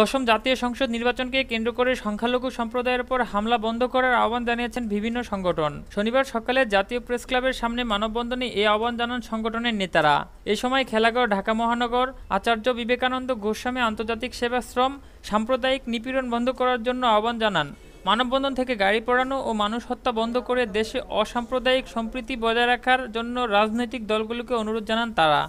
দশম জাতীয় সংসদ নির্বাচনকে কেন্দ্র করে সংখ্যালঘু সম্প্রদায়ের উপর হামলা বন্ধ করার আহ্বান জানিয়েছেন বিভিন্ন সংগঠন শনিবার সকালে জাতীয় প্রেস ক্লাবের সামনে মানববন্ধনে এ আহ্বান জানান সংগঠনের নেতারা এ সময় খেলাগড় ঢাকা মহানগর আচার্য বিবেকানন্দ গোস্বামী আন্তর্জাতিক সেবাশ্রম সাম্প্রদায়িক নিপীড়ন বন্ধ করার জন্য আহ্বান জানান মানববন্ধন থেকে গাড়ি পোড়ানো ও মানুষ হত্যা বন্ধ করে দেশে অসাম্প্রদায়িক সম্প্রীতি বজায় রাখার জন্য রাজনৈতিক দলগুলোকে অনুরোধ জানান তারা